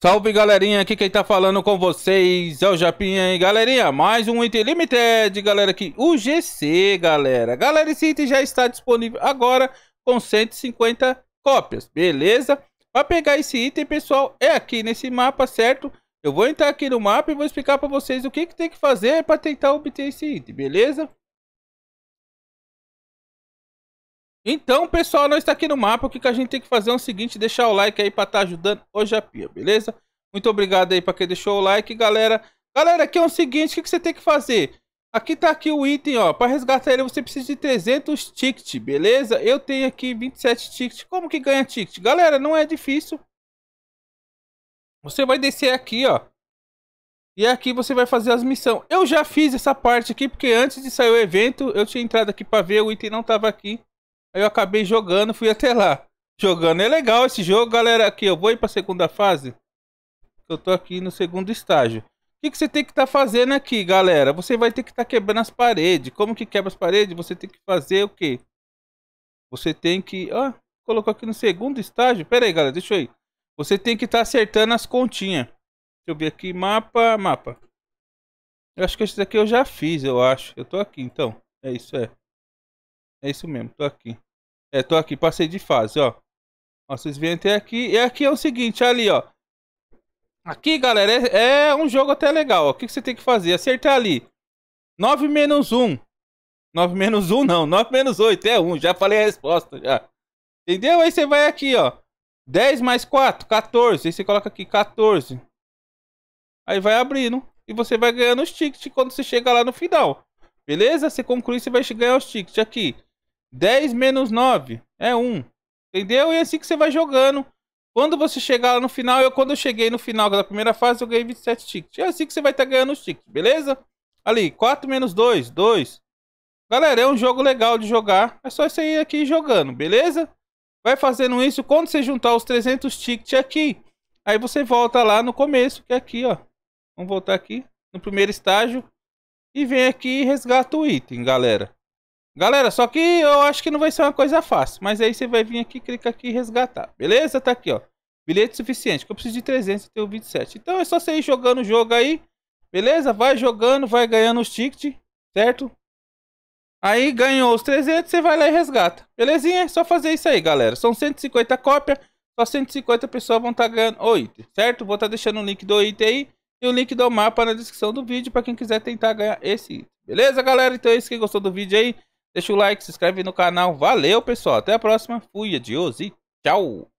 Salve galerinha, aqui quem tá falando com vocês é o Japinha, hein? Galerinha, mais um item limited, galera, aqui, o GC, galera. Galera, esse item já está disponível agora com 150 cópias, beleza? Pra pegar esse item, pessoal, é aqui nesse mapa, certo? Eu vou entrar aqui no mapa e vou explicar pra vocês o que, que tem que fazer pra tentar obter esse item, beleza? Então, pessoal, nós está aqui no mapa. O que, que a gente tem que fazer é o seguinte: deixar o like aí para estar tá ajudando o Japia, beleza? Muito obrigado aí para quem deixou o like, galera. Galera, aqui é o seguinte: o que, que você tem que fazer? Aqui tá aqui o item, ó. Para resgatar ele, você precisa de 300 tickets, beleza? Eu tenho aqui 27 tickets. Como que ganha ticket? Galera, não é difícil. Você vai descer aqui, ó. E aqui você vai fazer as missões. Eu já fiz essa parte aqui, porque antes de sair o evento, eu tinha entrado aqui para ver, o item não tava aqui. Aí eu acabei jogando, fui até lá. Jogando é legal esse jogo, galera. Aqui, eu vou ir pra segunda fase. Eu tô aqui no segundo estágio. O que, que você tem que estar tá fazendo aqui, galera? Você vai ter que estar tá quebrando as paredes. Como que quebra as paredes? Você tem que fazer o quê? Você tem que... Ó, colocou aqui no segundo estágio. Pera aí, galera, deixa eu ir. Você tem que estar tá acertando as continhas. Deixa eu ver aqui, mapa, mapa. Eu acho que esse daqui eu já fiz, eu acho. Eu tô aqui, então. É isso, é. É isso mesmo, tô aqui. É, tô aqui, passei de fase, ó. ó vocês vêm até aqui. E aqui é o seguinte, ali, ó. Aqui, galera, é, é um jogo até legal, ó. O que, que você tem que fazer? Acertar ali. 9 menos 1. 9 menos 1 não, 9 menos 8 é 1. Já falei a resposta, já. Entendeu? Aí você vai aqui, ó. 10 mais 4, 14. Aí você coloca aqui 14. Aí vai abrindo. E você vai ganhando os tickets quando você chega lá no final. Beleza? Você conclui, você vai ganhar os tickets aqui. 10 menos 9 é 1. Entendeu? E é assim que você vai jogando. Quando você chegar lá no final, eu quando eu cheguei no final da primeira fase, eu ganhei 27 tickets. É assim que você vai estar tá ganhando os tickets, beleza? Ali, 4 menos 2, 2. Galera, é um jogo legal de jogar. É só você ir aqui jogando, beleza? Vai fazendo isso. Quando você juntar os 300 tickets aqui, aí você volta lá no começo, que é aqui, ó. Vamos voltar aqui, no primeiro estágio. E vem aqui e resgata o item, galera. Galera, só que eu acho que não vai ser uma coisa fácil. Mas aí você vai vir aqui, clica aqui e resgatar. Beleza? Tá aqui, ó. Bilhete suficiente. Que eu preciso de 300 e tenho 27. Então é só você ir jogando o jogo aí. Beleza? Vai jogando, vai ganhando os tickets. Certo? Aí ganhou os 300, você vai lá e resgata. Belezinha? É só fazer isso aí, galera. São 150 cópias. Só 150 pessoas vão estar tá ganhando o item, certo? Vou estar tá deixando o link do item aí e o link do mapa na descrição do vídeo para quem quiser tentar ganhar esse item. Beleza, galera? Então é isso. Quem gostou do vídeo aí, Deixa o like, se inscreve no canal. Valeu, pessoal. Até a próxima. Fui, adiós e tchau.